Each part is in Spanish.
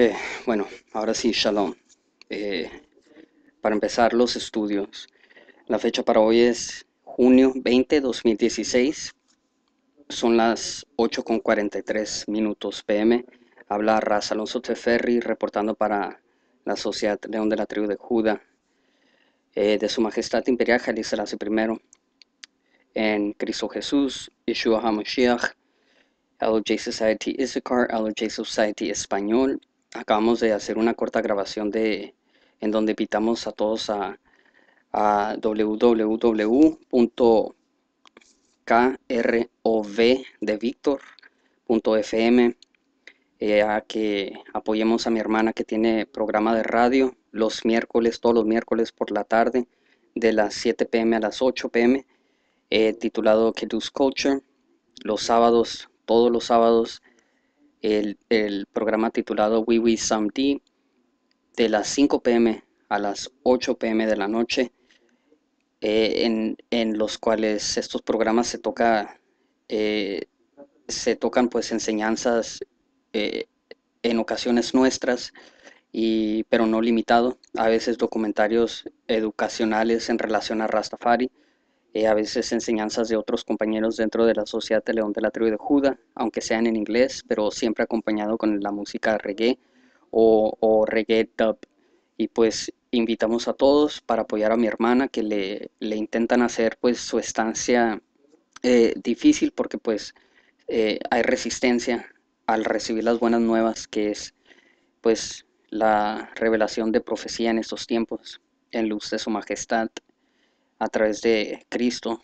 Eh, bueno, ahora sí, shalom. Eh, para empezar los estudios, la fecha para hoy es junio 20, 2016. Son las 8.43 minutos pm. Habla Raz Alonso Teferri reportando para la Sociedad León de la Tribu de Judá eh, de Su Majestad Imperial Jalil I en Cristo Jesús, Yeshua HaMashiach, LJ Society Issachar, LJ Society Español, acabamos de hacer una corta grabación de, en donde invitamos a todos a, www.krovdevictor.fm eh, a que apoyemos a mi hermana que tiene programa de radio los miércoles, todos los miércoles por la tarde, de las 7 pm a las 8 pm, eh, titulado Que Culture. Los sábados, todos los sábados, el, programa titulado We We Some D de las 5 pm a las 8 pm de la noche, eh, en, en, los cuales estos programas se, toca, eh, se tocan pues enseñanzas eh, en ocasiones nuestras, y, pero no limitado, a veces documentarios educacionales en relación a Rastafari eh, a veces enseñanzas de otros compañeros dentro de la Sociedad de León de la Tribu de Judá, aunque sean en inglés, pero siempre acompañado con la música reggae o, reggae dub. Y pues invitamos a todos para apoyar a mi hermana que le, intentan hacer pues su estancia eh, difícil porque pues eh, hay resistencia al recibir las buenas nuevas que es pues la revelación de profecía en estos tiempos en luz de su majestad a través de Cristo.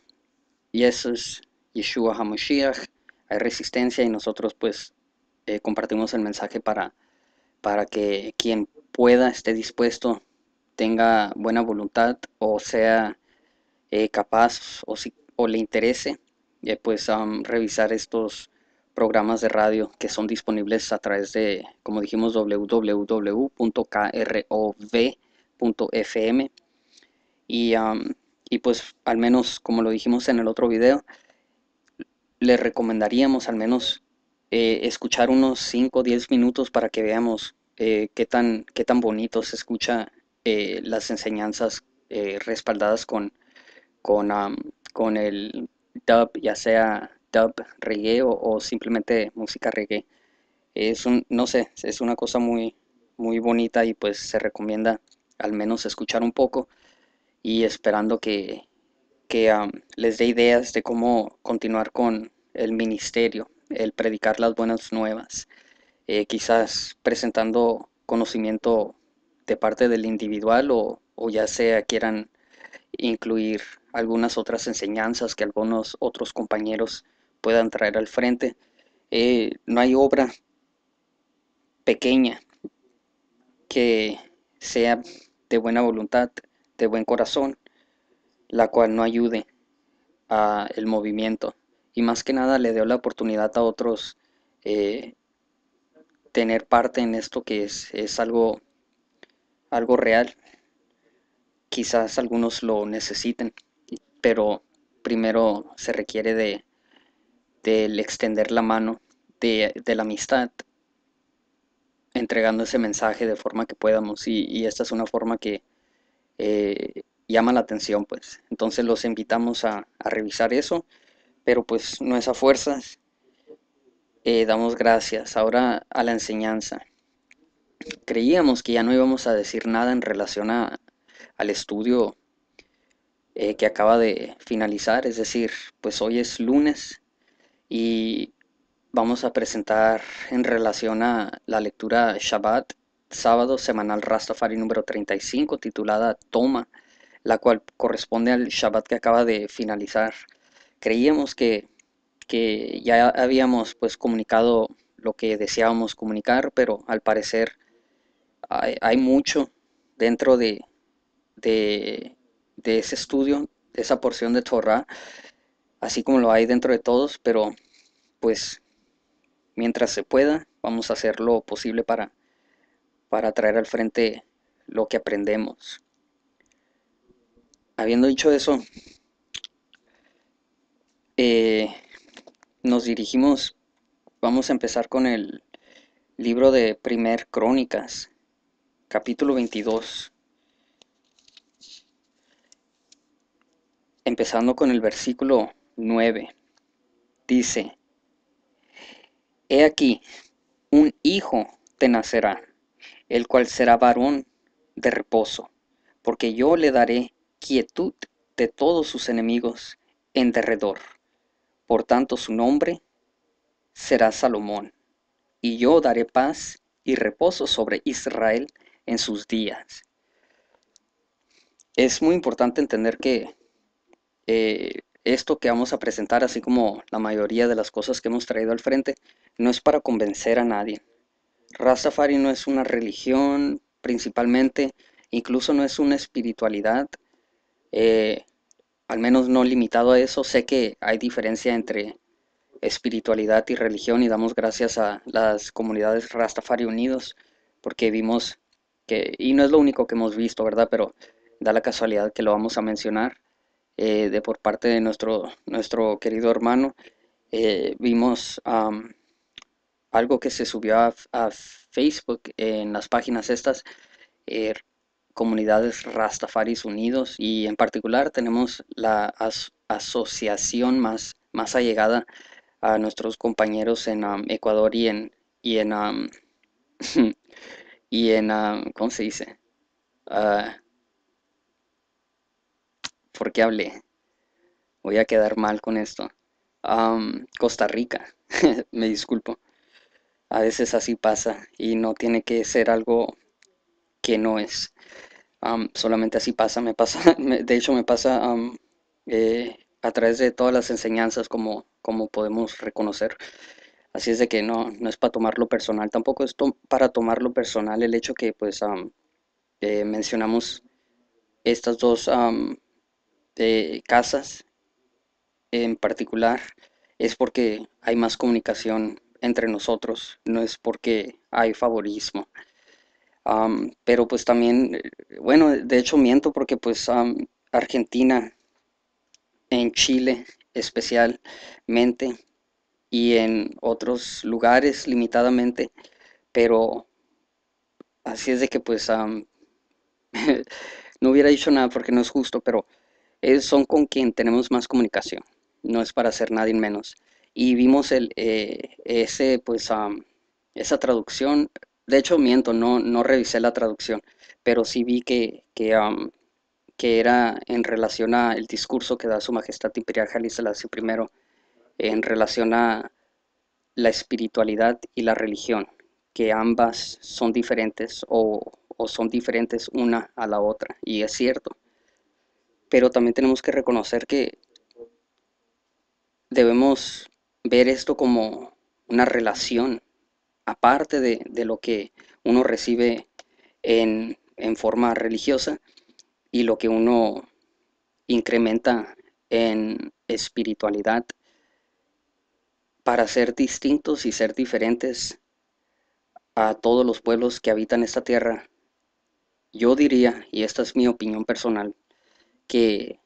Y eso es Yeshua HaMashiach. Hay resistencia y nosotros pues eh, compartimos el mensaje para, para que quien pueda, esté dispuesto, tenga buena voluntad o sea eh, capaz o, le interese, eh, pues revisar estos programas de radio que son disponibles a través de, como dijimos, www.krov.fm. Y y pues al menos, como lo dijimos en el otro video, le recomendaríamos al menos eh, escuchar unos 5 o 10 minutos para que veamos eh, qué, tan, bonito se escucha eh, las enseñanzas respaldadas con, el dub, ya sea dub reggae o, simplemente música reggae. Es un, no sé, es una cosa muy, muy bonita y pues se recomienda al menos escuchar un poco y esperando que, les dé ideas de cómo continuar con el ministerio, el predicar las buenas nuevas, eh, quizás presentando conocimiento de parte del individual o, ya sea quieran incluir algunas otras enseñanzas que algunos otros compañeros puedan traer al frente. Eh, no hay obra pequeña que sea de buena voluntad de buen corazón, la cual no ayude a el movimiento y más que nada le dio la oportunidad a otros eh, tener parte en esto que es, algo, algo real. Quizás algunos lo necesiten, pero primero se requiere de del extender la mano, de, la amistad, entregando ese mensaje de forma que podamos. y esta es una forma que, eh, llama la atención, pues. Entonces los invitamos a, revisar eso, pero pues no es a fuerzas. Eh, damos gracias ahora a la enseñanza. Creíamos que ya no íbamos a decir nada en relación a, al estudio eh, que acaba de finalizar, es decir, pues hoy es lunes y vamos a presentar en relación a la lectura Shabbat sábado semanal Rastafari número 35 titulada Toma, la cual corresponde al Shabbat que acaba de finalizar. Creíamos que, que ya habíamos pues comunicado lo que deseábamos comunicar, pero al parecer hay, mucho dentro de, de, de, ese estudio, de esa porción de Torah, así como lo hay dentro de todos, pero pues mientras se pueda, vamos a hacer lo posible para para traer al frente lo que aprendemos. Habiendo dicho eso, eh, nos dirigimos, vamos a empezar con el libro de Primer Crónicas, capítulo 22, empezando con el versículo 9. Dice, He aquí, un hijo te nacerá el cual será varón de reposo, porque yo le daré quietud de todos sus enemigos en derredor. Por tanto su nombre será Salomón, y yo daré paz y reposo sobre Israel en sus días. Es muy importante entender que eh, esto que vamos a presentar, así como la mayoría de las cosas que hemos traído al frente, no es para convencer a nadie, Rastafari no es una religión principalmente, incluso no es una espiritualidad, eh, al menos no limitado a eso. Sé que hay diferencia entre espiritualidad y religión y damos gracias a las comunidades Rastafari Unidos porque vimos que, y no es lo único que hemos visto, ¿verdad? Pero da la casualidad que lo vamos a mencionar eh, de por parte de nuestro, nuestro querido hermano. Eh, vimos a algo que se subió a, Facebook en las páginas estas, eh, comunidades Rastafaris Unidos, y en particular tenemos la asociación más, más allegada a nuestros compañeros en um, Ecuador y en, y um, y en, um, ¿cómo se dice? Ah, ¿Por qué hablé? Voy a quedar mal con esto. Costa Rica, me disculpo. A veces así pasa y no tiene que ser algo que no es. solamente así pasa, me pasa, de hecho me pasa eh, a través de todas las enseñanzas como, como podemos reconocer. Así es de que no, no es para tomarlo personal, tampoco es para tomarlo personal el hecho que pues eh, mencionamos estas dos eh, casas en particular, es porque hay más comunicación entre nosotros, no es porque hay favorismo. pero pues también, eh, bueno, de hecho miento porque pues Argentina, en Chile especialmente y en otros lugares limitadamente, pero así es de que pues no hubiera dicho nada porque no es justo, pero eh, son con quien tenemos más comunicación, no es para hacer nadie menos y vimos el, eh, ese, pues, esa traducción. De hecho, miento, no, no revisé la traducción, pero sí vi que, que, que era en relación al discurso que da Su Majestad Imperial la I en relación a la espiritualidad y la religión, que ambas son diferentes o son diferentes una a la otra, y es cierto. Pero también tenemos que reconocer que debemos ver esto como una relación, aparte de, lo que uno recibe en, en, forma religiosa y lo que uno incrementa en espiritualidad para ser distintos y ser diferentes a todos los pueblos que habitan esta tierra. Yo diría, y esta es mi opinión personal, que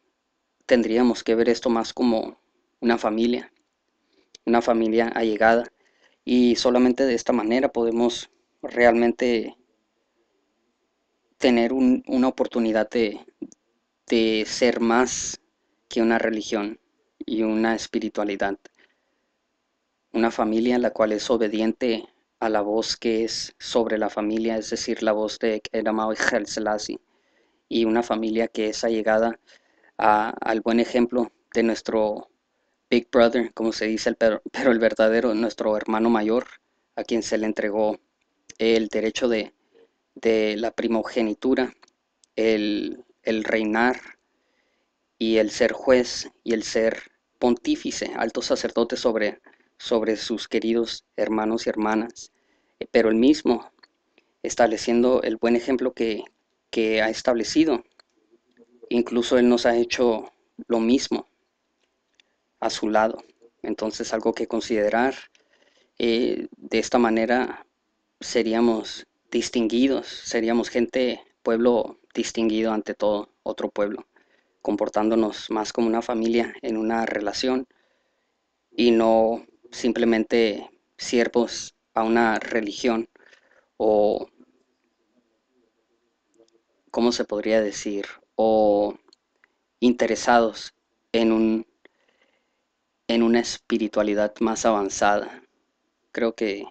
tendríamos que ver esto más como una familia, una familia allegada. Y solamente de esta manera podemos realmente tener una oportunidad de, ser más que una religión y una espiritualidad. Una familia en la cual es obediente a la voz que es sobre la familia, es decir, la voz de amado y Selassie, y una familia que es allegada al buen ejemplo de nuestro Big Brother, como se dice, pero, pero el verdadero, nuestro hermano mayor, a quien se le entregó el derecho de, de la primogenitura, el, el, reinar y el ser juez y el ser pontífice, alto sacerdote sobre, sobre sus queridos hermanos y hermanas, eh, pero el mismo estableciendo el buen ejemplo que, que ha establecido. Incluso Él nos ha hecho lo mismo a su lado. Entonces algo que considerar. Eh, de esta manera seríamos distinguidos, seríamos gente, pueblo distinguido ante todo otro pueblo, comportándonos más como una familia en una relación y no simplemente siervos a una religión o, ¿cómo se podría decir? O interesados en un en una espiritualidad más avanzada. Creo que,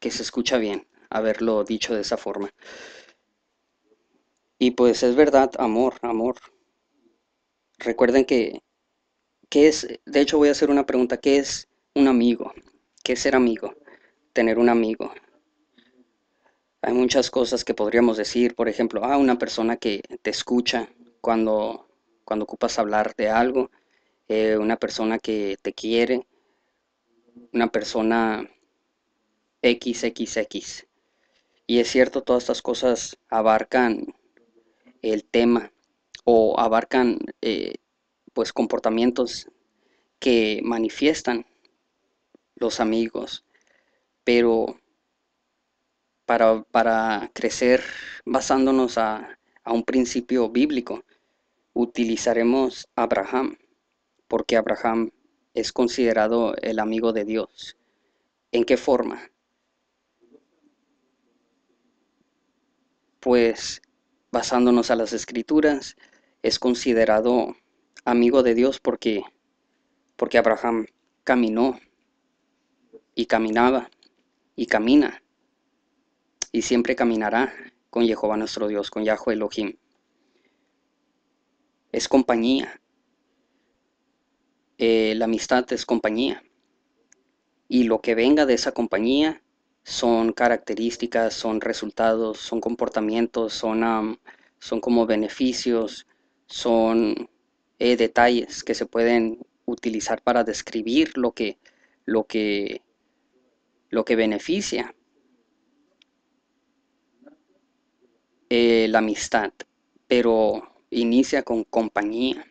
que se escucha bien haberlo dicho de esa forma. Y pues es verdad, amor, amor. Recuerden que, es, de hecho voy a hacer una pregunta, ¿qué es un amigo? ¿Qué es ser amigo? Tener un amigo. Hay muchas cosas que podríamos decir, por ejemplo, a ah, una persona que te escucha cuando, cuando ocupas hablar de algo, eh, una persona que te quiere, una persona XXX. Y es cierto, todas estas cosas abarcan el tema o abarcan eh, pues comportamientos que manifiestan los amigos, pero para, para crecer basándonos a, a un principio bíblico, utilizaremos Abraham porque Abraham es considerado el amigo de Dios. ¿En qué forma? Pues basándonos a las escrituras, es considerado amigo de Dios porque, porque Abraham caminó y caminaba y camina y siempre caminará con Jehová nuestro Dios, con Yahweh Elohim. Es compañía, eh, la amistad es compañía. Y lo que venga de esa compañía son características, son resultados, son comportamientos, son, son como beneficios, son eh, detalles que se pueden utilizar para describir lo que, lo que, lo que beneficia eh, la amistad, pero inicia con compañía.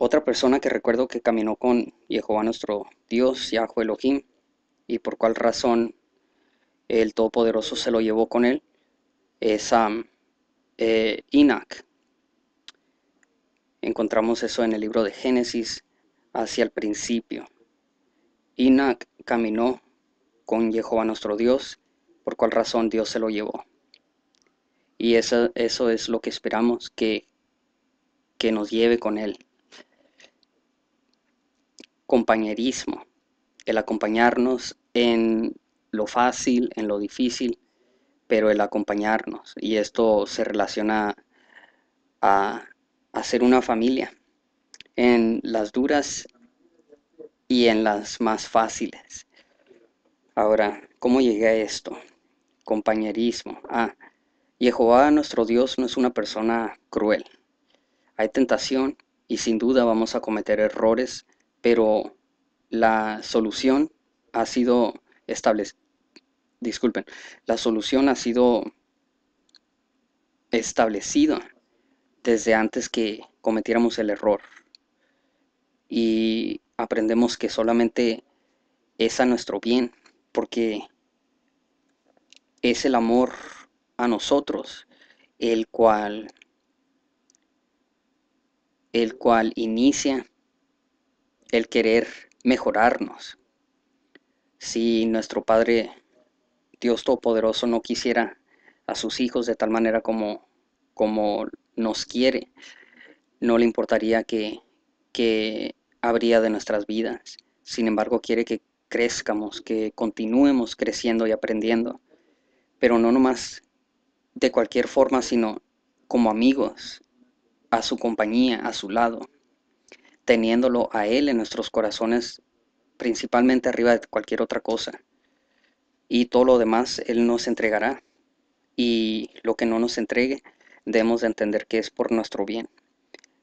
Otra persona que recuerdo que caminó con Jehová nuestro Dios, Yahweh Elohim, y por cuál razón el Todopoderoso se lo llevó con él, es um, Encontramos eso en el libro de Génesis hacia el principio. Enoch caminó con Jehová nuestro Dios, por cuál razón Dios se lo llevó. Y eso, eso es lo que esperamos que, que nos lleve con Él compañerismo, el acompañarnos en lo fácil, en lo difícil, pero el acompañarnos. Y esto se relaciona a, hacer una familia en las duras y en las más fáciles. Ahora, ¿cómo llegué a esto? Compañerismo. Ah, Jehová nuestro Dios no es una persona cruel. Hay tentación y sin duda vamos a cometer errores pero la solución ha sido establecida. Disculpen, la solución ha sido establecida desde antes que cometiéramos el error. Y aprendemos que solamente es a nuestro bien, porque es el amor a nosotros el cual el cual inicia el querer mejorarnos. Si nuestro Padre Dios Todopoderoso no quisiera a sus hijos de tal manera como, como nos quiere, no le importaría que, que habría de nuestras vidas. Sin embargo, quiere que crezcamos, que continuemos creciendo y aprendiendo, pero no nomás de cualquier forma, sino como amigos, a su compañía, a su lado teniéndolo a Él en nuestros corazones, principalmente arriba de cualquier otra cosa. Y todo lo demás Él nos entregará. Y lo que no nos entregue, debemos de entender que es por nuestro bien.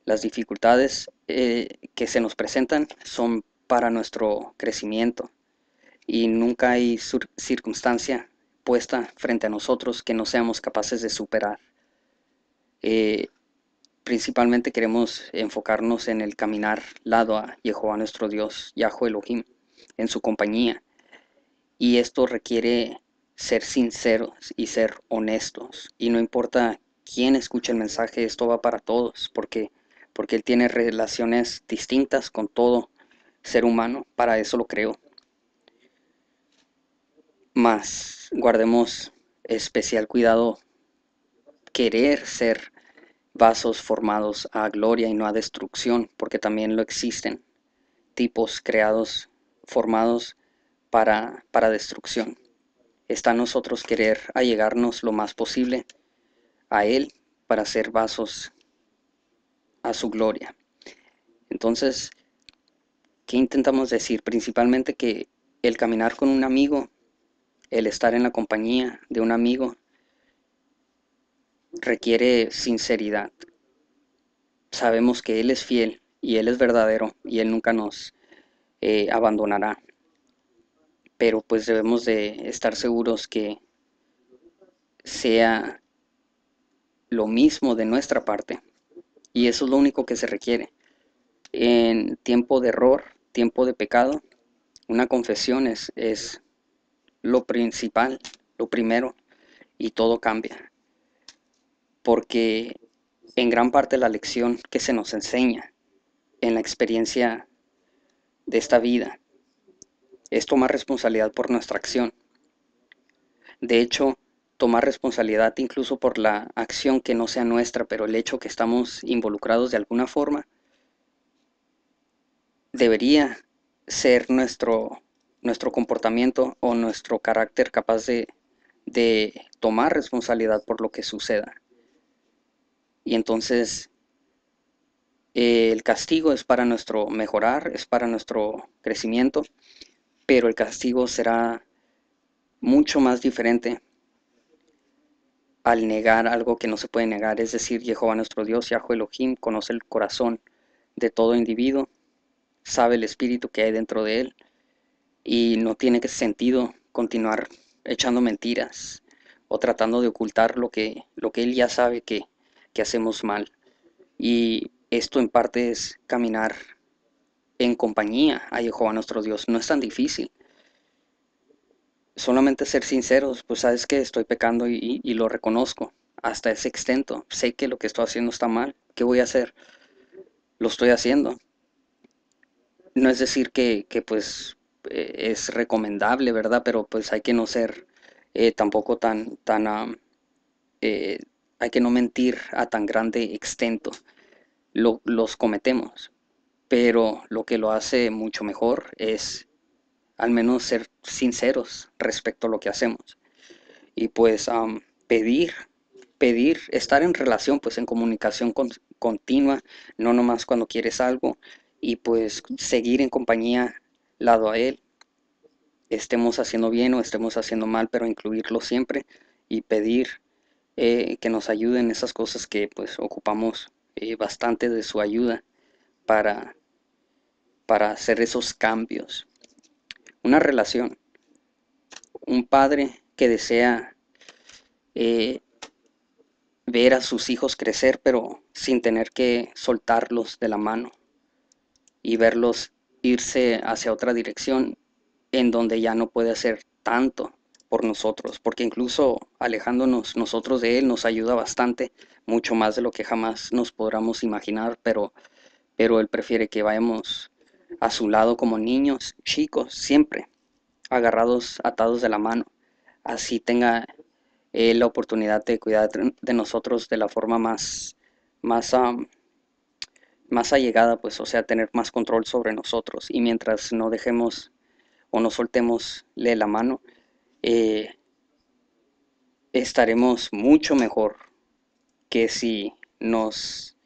Las dificultades eh, que se nos presentan son para nuestro crecimiento y nunca hay circunstancia puesta frente a nosotros que no seamos capaces de superar. Eh, principalmente queremos enfocarnos en el caminar lado a Jehová nuestro Dios, Yahweh Elohim, en su compañía. Y esto requiere ser sinceros y ser honestos. Y no importa quién escuche el mensaje, esto va para todos, porque, porque Él tiene relaciones distintas con todo ser humano, para eso lo creo. Más, guardemos especial cuidado querer ser vasos formados a gloria y no a destrucción, porque también lo existen, tipos creados, formados para, para destrucción. Está nosotros querer allegarnos lo más posible a Él para ser vasos a su gloria. Entonces, ¿qué intentamos decir? Principalmente que el caminar con un amigo, el estar en la compañía de un amigo, requiere sinceridad. Sabemos que Él es fiel y Él es verdadero y Él nunca nos eh, abandonará. Pero pues debemos de estar seguros que sea lo mismo de nuestra parte. Y eso es lo único que se requiere. En tiempo de error, tiempo de pecado, una confesión es lo principal, lo primero, y todo cambia porque en gran parte la lección que se nos enseña en la experiencia de esta vida es tomar responsabilidad por nuestra acción. De hecho, tomar responsabilidad incluso por la acción que no sea nuestra, pero el hecho que estamos involucrados de alguna forma, debería ser nuestro, nuestro comportamiento o nuestro carácter capaz de, de tomar responsabilidad por lo que suceda. Y entonces eh, el castigo es para nuestro mejorar, es para nuestro crecimiento, pero el castigo será mucho más diferente al negar algo que no se puede negar, es decir, Jehová nuestro Dios, Yahweh Elohim, conoce el corazón de todo individuo, sabe el espíritu que hay dentro de él y no tiene sentido continuar echando mentiras o tratando de ocultar lo que, lo que él ya sabe que, que hacemos mal. Y esto en parte es caminar en compañía a Jehová nuestro Dios. No es tan difícil. Solamente ser sinceros, pues sabes que estoy pecando y, lo reconozco hasta ese extento. Sé que lo que estoy haciendo está mal. ¿Qué voy a hacer? Lo estoy haciendo. No es decir que, pues eh, es recomendable, ¿verdad? Pero pues hay que no ser eh, tampoco tan, tan eh, hay que no mentir a tan grande extento. los cometemos, pero lo que lo hace mucho mejor es al menos ser sinceros respecto a lo que hacemos. Y pues pedir, pedir, estar en relación, pues en comunicación continua, no nomás cuando quieres algo, y pues seguir en compañía lado a él, estemos haciendo bien o estemos haciendo mal, pero incluirlo siempre y pedir eh, que nos ayuden esas cosas que pues ocupamos eh, bastante de su ayuda para, para hacer esos cambios. Una relación. Un padre que desea eh, ver a sus hijos crecer, pero sin tener que soltarlos de la mano y verlos irse hacia otra dirección en donde ya no puede hacer tanto nosotros, porque incluso alejándonos nosotros de Él nos ayuda bastante, mucho más de lo que jamás nos podamos imaginar, pero, pero Él prefiere que vayamos a su lado como niños, chicos, siempre agarrados, atados de la mano, así tenga la oportunidad de cuidar de nosotros de la forma más, más, más allegada, pues, o sea, tener más control sobre nosotros. Y mientras no dejemos o no soltemosle la mano, eh, estaremos mucho mejor que si nos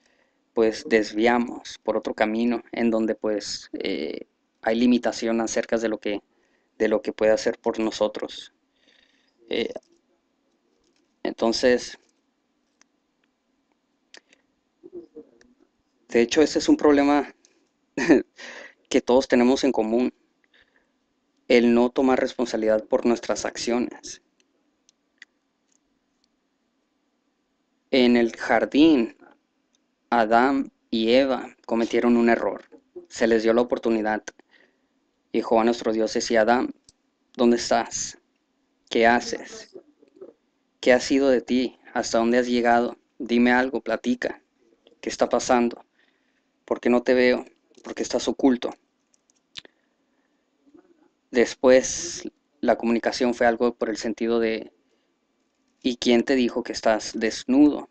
pues desviamos por otro camino en donde pues eh, hay limitación acerca de lo que de lo que puede hacer por nosotros eh, entonces de hecho ese es un problema que todos tenemos en común el no tomar responsabilidad por nuestras acciones. En el jardín, Adán y Eva cometieron un error. Se les dio la oportunidad. Dijo a nuestro Dios, decía, Adán, ¿dónde estás? ¿Qué haces? ¿Qué ha sido de ti? ¿Hasta dónde has llegado? Dime algo, platica. ¿Qué está pasando? ¿Por qué no te veo? ¿Por qué estás oculto? Después la comunicación fue algo por el sentido de ¿y quién te dijo que estás desnudo?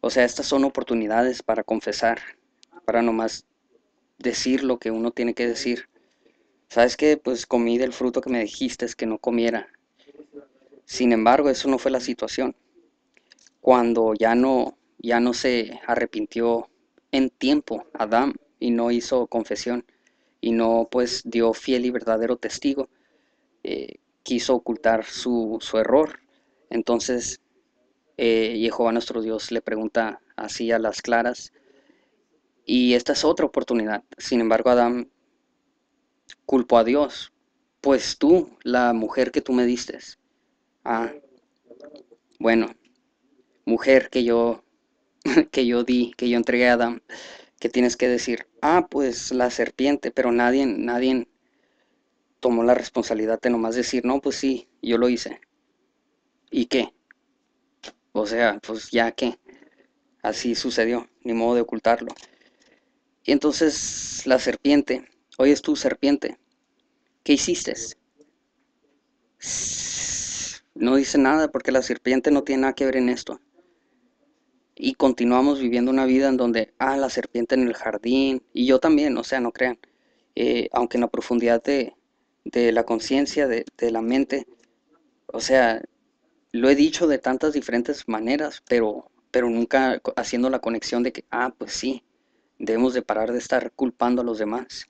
O sea, estas son oportunidades para confesar, para nomás decir lo que uno tiene que decir. ¿Sabes que Pues comí del fruto que me dijiste es que no comiera. Sin embargo, eso no fue la situación. Cuando ya no ya no se arrepintió en tiempo Adán y no hizo confesión y no pues dio fiel y verdadero testigo, eh, quiso ocultar su, su error. Entonces eh, Jehová nuestro Dios le pregunta así a las claras, y esta es otra oportunidad. Sin embargo, Adán culpó a Dios, pues tú, la mujer que tú me diste, ah, bueno, mujer que yo, que yo di, que yo entregué a Adán, que tienes que decir, ah, pues la serpiente, pero nadie, nadie tomó la responsabilidad de nomás decir, no, pues sí, yo lo hice. ¿Y qué? O sea, pues ya que así sucedió, ni modo de ocultarlo. Y entonces la serpiente, hoy es tu serpiente, ¿qué hiciste? No dice nada porque la serpiente no tiene nada que ver en esto y continuamos viviendo una vida en donde, ah, la serpiente en el jardín, y yo también, o sea, no crean, eh, aunque en la profundidad de, de la conciencia, de, la mente, o sea, lo he dicho de tantas diferentes maneras, pero, pero nunca haciendo la conexión de que, ah, pues sí, debemos de parar de estar culpando a los demás.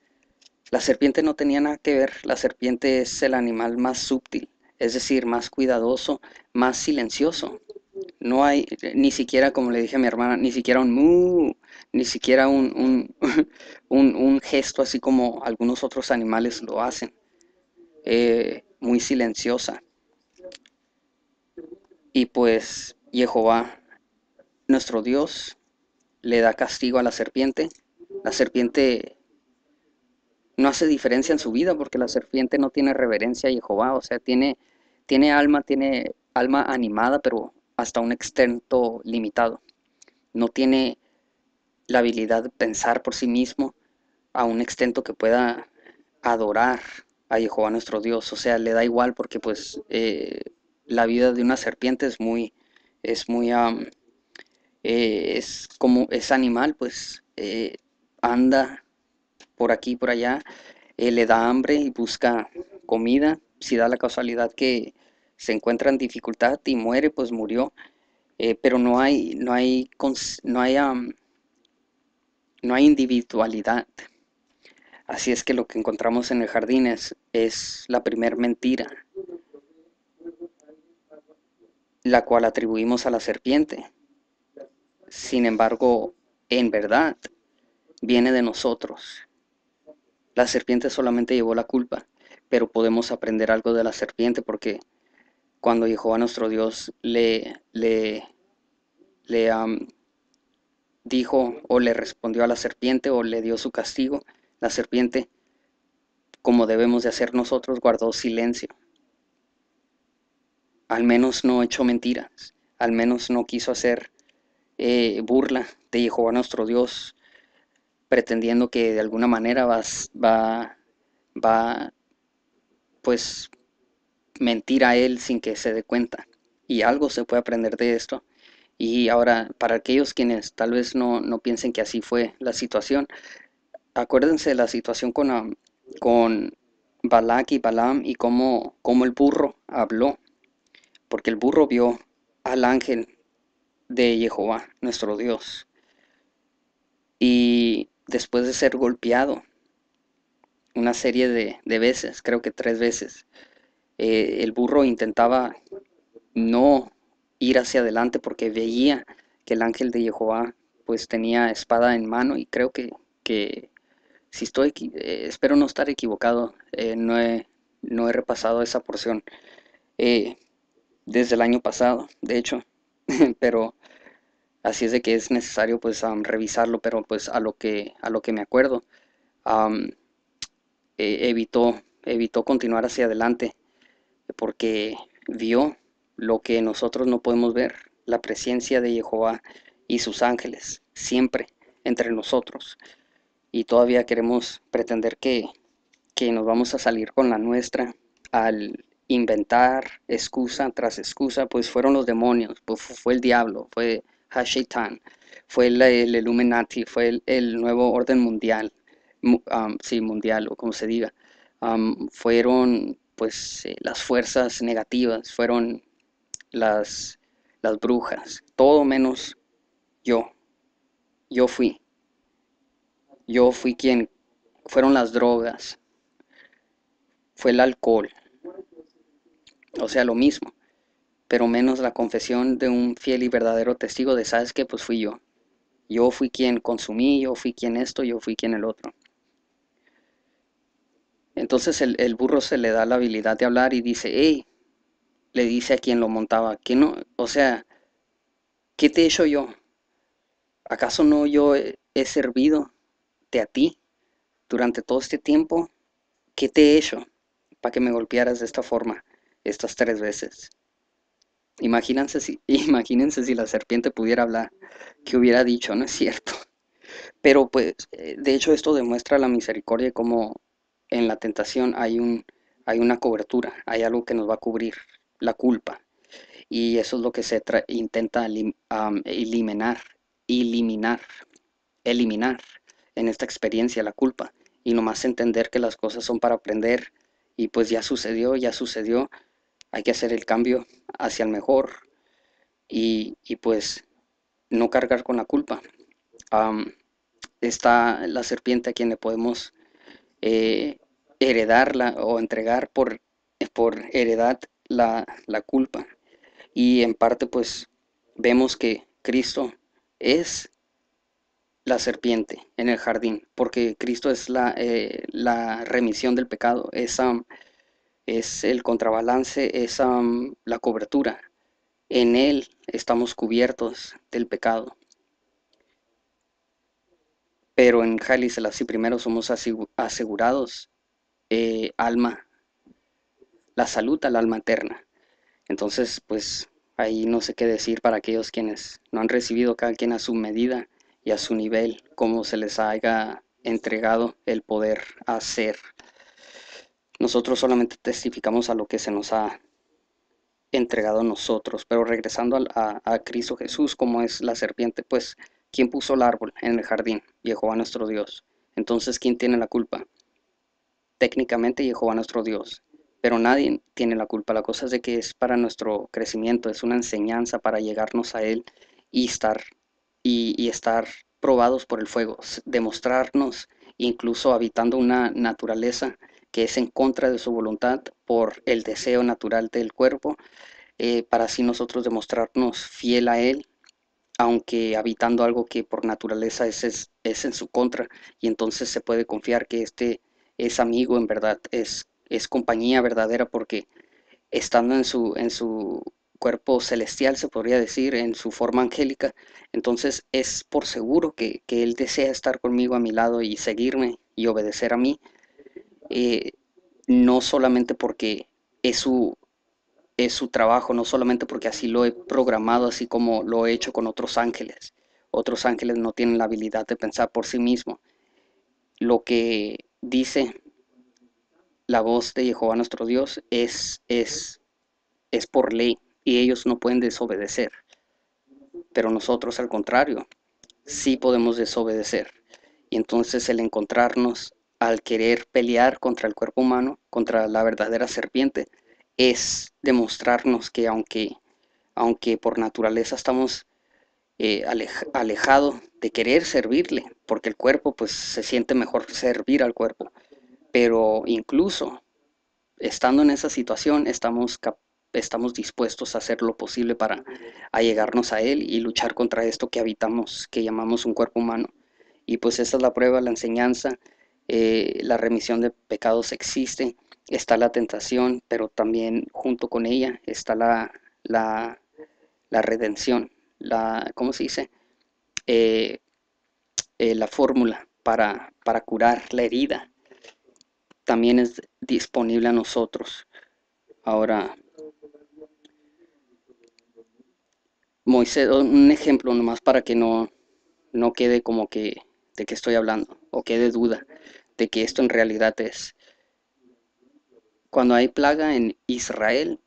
La serpiente no tenía nada que ver, la serpiente es el animal más sutil es decir, más cuidadoso, más silencioso. No hay ni siquiera, como le dije a mi hermana, ni siquiera un mu, ni siquiera un, un, un, gesto así como algunos otros animales lo hacen. Eh, muy silenciosa. Y pues Jehová, nuestro Dios, le da castigo a la serpiente. La serpiente no hace diferencia en su vida porque la serpiente no tiene reverencia a Jehová, o sea, tiene, tiene alma, tiene alma animada, pero hasta un extento limitado. No tiene la habilidad de pensar por sí mismo a un extento que pueda adorar a Jehová nuestro Dios. O sea, le da igual porque pues eh, la vida de una serpiente es muy, es muy, eh, es como, es animal, pues eh, anda por aquí, por allá, le da hambre y busca comida. Si da la casualidad que se encuentra en dificultad y muere, pues murió, eh, pero no hay, no hay, no hay, no hay individualidad. Así es que lo que encontramos en el jardín es, es la primer mentira, la cual atribuimos a la serpiente. Sin embargo, en verdad, viene de nosotros. La serpiente solamente llevó la culpa, pero podemos aprender algo de la serpiente porque cuando Jehová nuestro Dios le, le, le dijo o le respondió a la serpiente o le dio su castigo, la serpiente, como debemos de hacer nosotros, guardó silencio. Al menos no echó mentiras, al menos no quiso hacer eh, burla de Jehová nuestro Dios, pretendiendo que de alguna manera va, va, va pues mentir a él sin que se dé cuenta. Y algo se puede aprender de esto. Y ahora, para aquellos quienes tal vez no, piensen que así fue la situación, acuérdense de la situación con, con Balak y Balaam y cómo, cómo el burro habló. Porque el burro vio al ángel de Jehová, nuestro Dios. Y después de ser golpeado una serie de, de veces, creo que tres veces, eh, el burro intentaba no ir hacia adelante porque veía que el ángel de Jehová pues tenía espada en mano y creo que, que si estoy, eh, espero no estar equivocado, eh, no, he, no, he, repasado esa porción desde el año pasado, de hecho, pero así es de que es necesario pues revisarlo, pero pues a lo que, a lo que me acuerdo, e, evitó, evitó continuar hacia adelante porque vio lo que nosotros no podemos ver, la presencia de Jehová y sus ángeles, siempre entre nosotros. Y todavía queremos pretender que, nos vamos a salir con la nuestra al inventar excusa tras excusa, pues fueron los demonios, pues fue el diablo, fue Hashitán, fue el, Illuminati, fue el, nuevo orden mundial, sí, mundial o como se diga. fueron pues eh, las fuerzas negativas fueron las, las brujas, todo menos yo. Yo fui. Yo fui quien fueron las drogas. Fue el alcohol. O sea, lo mismo, pero menos la confesión de un fiel y verdadero testigo de, ¿sabes que Pues fui yo. Yo fui quien consumí, yo fui quien esto, yo fui quien el otro. Entonces el, burro se le da la habilidad de hablar y dice, hey, le dice a quien lo montaba, que no, o sea, ¿qué te he hecho yo? ¿Acaso no yo he, servido de a ti durante todo este tiempo? ¿Qué te he hecho para que me golpearas de esta forma estas tres veces? Imagínense si, imagínense si la serpiente pudiera hablar, que hubiera dicho, no es cierto. Pero pues, eh, de hecho esto demuestra la misericordia como en la tentación hay, un, hay una cobertura, hay algo que nos va a cubrir la culpa. Y eso es lo que se intenta eliminar, eliminar, eliminar en esta experiencia la culpa. Y nomás entender que las cosas son para aprender y pues ya sucedió, ya sucedió, hay que hacer el cambio hacia el mejor y, pues no cargar con la culpa. está la serpiente a quien le podemos eh, heredarla o entregar por, por heredad la, culpa. Y en parte pues vemos que Cristo es la serpiente en el jardín, porque Cristo es la, eh, remisión del pecado, es, es el contrabalance, es la cobertura. En Él estamos cubiertos del pecado. Pero en Jalisela, así primero somos asegurados eh, alma, la salud al alma eterna. Entonces, pues ahí no sé qué decir para aquellos quienes no han recibido cada quien a su medida y a su nivel, como se les haya entregado el poder hacer. Nosotros solamente testificamos a lo que se nos ha entregado a nosotros, pero regresando a, Cristo Jesús, como es la serpiente, pues, ¿quién puso el árbol en el jardín? a nuestro Dios. Entonces, ¿quién tiene la culpa? técnicamente Jehová nuestro Dios, pero nadie tiene la culpa. La cosa es de que es para nuestro crecimiento, es una enseñanza para llegarnos a Él y estar, y, estar probados por el fuego, demostrarnos incluso habitando una naturaleza que es en contra de su voluntad por el deseo natural del cuerpo, eh, para así nosotros demostrarnos fiel a Él, aunque habitando algo que por naturaleza es, es en su contra, y entonces se puede confiar que este es amigo en verdad, es, es compañía verdadera porque estando en su, en su cuerpo celestial, se podría decir, en su forma angélica, entonces es por seguro que, Él desea estar conmigo a mi lado y seguirme y obedecer a mí, eh, no solamente porque es su, es su trabajo, no solamente porque así lo he programado, así como lo he hecho con otros ángeles. Otros ángeles no tienen la habilidad de pensar por sí mismo. Lo que dice la voz de Jehová nuestro Dios es, es, es por ley y ellos no pueden desobedecer. Pero nosotros al contrario, sí podemos desobedecer. Y entonces el encontrarnos al querer pelear contra el cuerpo humano, contra la verdadera serpiente, es demostrarnos que aunque, aunque por naturaleza estamos eh, alejado de querer servirle, porque el cuerpo pues se siente mejor servir al cuerpo. Pero incluso estando en esa situación estamos, estamos dispuestos a hacer lo posible para allegarnos a Él y luchar contra esto que habitamos, que llamamos un cuerpo humano. Y pues esa es la prueba, la enseñanza, eh, la remisión de pecados existe, está la tentación, pero también junto con ella está la, la, la redención la ¿cómo se dice? Eh, eh, la fórmula para, para curar la herida también es disponible a nosotros. Ahora, Moisés, un ejemplo nomás para que no, no quede como que de qué estoy hablando o quede duda de que esto en realidad es. Cuando hay plaga en Israel,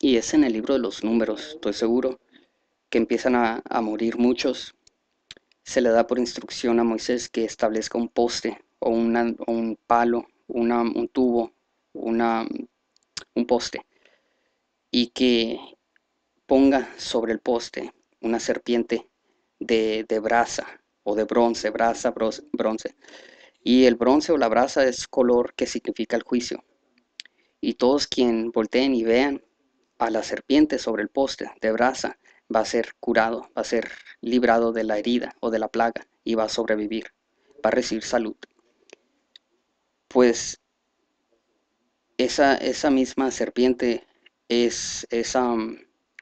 y es en el libro de los números, estoy seguro, que empiezan a, morir muchos, se le da por instrucción a Moisés que establezca un poste o, un palo, una, un tubo, una, un poste, y que ponga sobre el poste una serpiente de, de brasa o de bronce, brasa, bronce, bronce. Y el bronce o la brasa es color que significa el juicio. Y todos quien volteen y vean a la serpiente sobre el poste de brasa va a ser curado, va a ser librado de la herida o de la plaga y va a sobrevivir, va a recibir salud. Pues esa, esa misma serpiente es,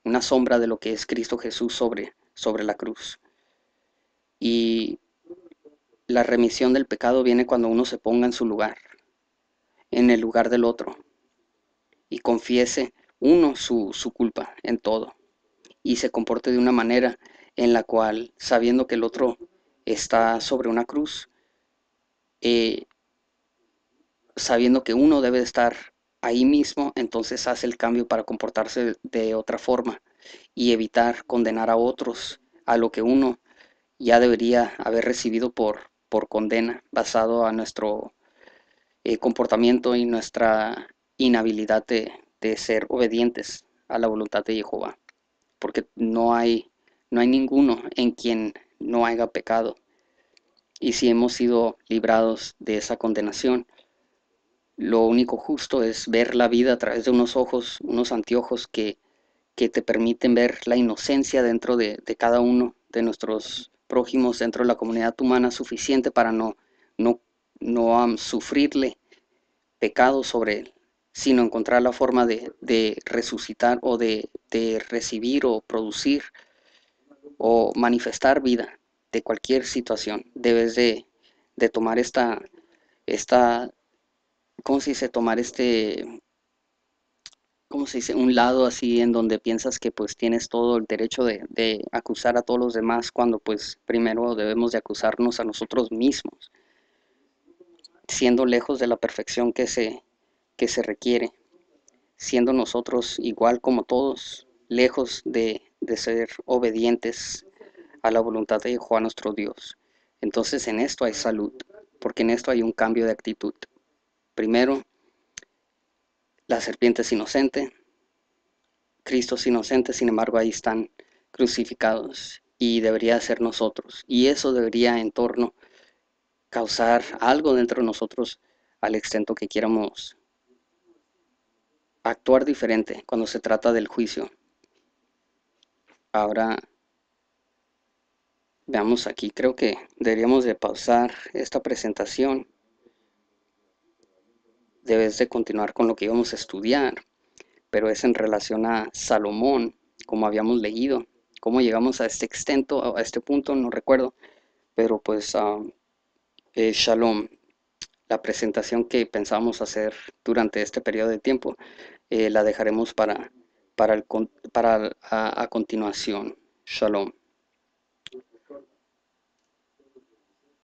una sombra de lo que es Cristo Jesús sobre, sobre la cruz. Y la remisión del pecado viene cuando uno se ponga en su lugar, en el lugar del otro, y confiese uno su, su culpa en todo y se comporte de una manera en la cual, sabiendo que el otro está sobre una cruz, eh, sabiendo que uno debe estar ahí mismo, entonces hace el cambio para comportarse de otra forma y evitar condenar a otros a lo que uno ya debería haber recibido por, por condena, basado a nuestro eh, comportamiento y nuestra inhabilidad de ser obedientes a la voluntad de Jehová porque no hay, no hay ninguno en quien no haya pecado. Y si hemos sido librados de esa condenación, lo único justo es ver la vida a través de unos ojos, unos anteojos que, te permiten ver la inocencia dentro de, cada uno de nuestros prójimos, dentro de la comunidad humana, suficiente para no, no, no sufrirle pecado sobre él sino encontrar la forma de, de resucitar o de, recibir o producir o manifestar vida de cualquier situación. Debes de, tomar esta, esta, ¿cómo se dice? Tomar este, ¿cómo se dice? Un lado así en donde piensas que pues tienes todo el derecho de acusar a todos los demás cuando pues primero debemos de acusarnos a nosotros mismos, siendo lejos de la perfección que se que se requiere, siendo nosotros igual como todos, lejos de, ser obedientes a la voluntad de Jehová nuestro Dios. Entonces en esto hay salud, porque en esto hay un cambio de actitud. Primero, la serpiente es inocente, Cristo es inocente, sin embargo ahí están crucificados y debería ser nosotros. Y eso debería en torno causar algo dentro de nosotros al extento que quieramos actuar diferente cuando se trata del juicio. Ahora veamos aquí, creo que deberíamos de pausar esta presentación. Debes de continuar con lo que íbamos a estudiar, pero es en relación a Salomón, como habíamos leído. ¿Cómo llegamos a este extento, a este punto? No recuerdo, pero pues ah, eh, Shalom, la presentación que pensamos hacer durante este periodo de tiempo. Eh, la dejaremos para, para, el, para a continuación. Shalom.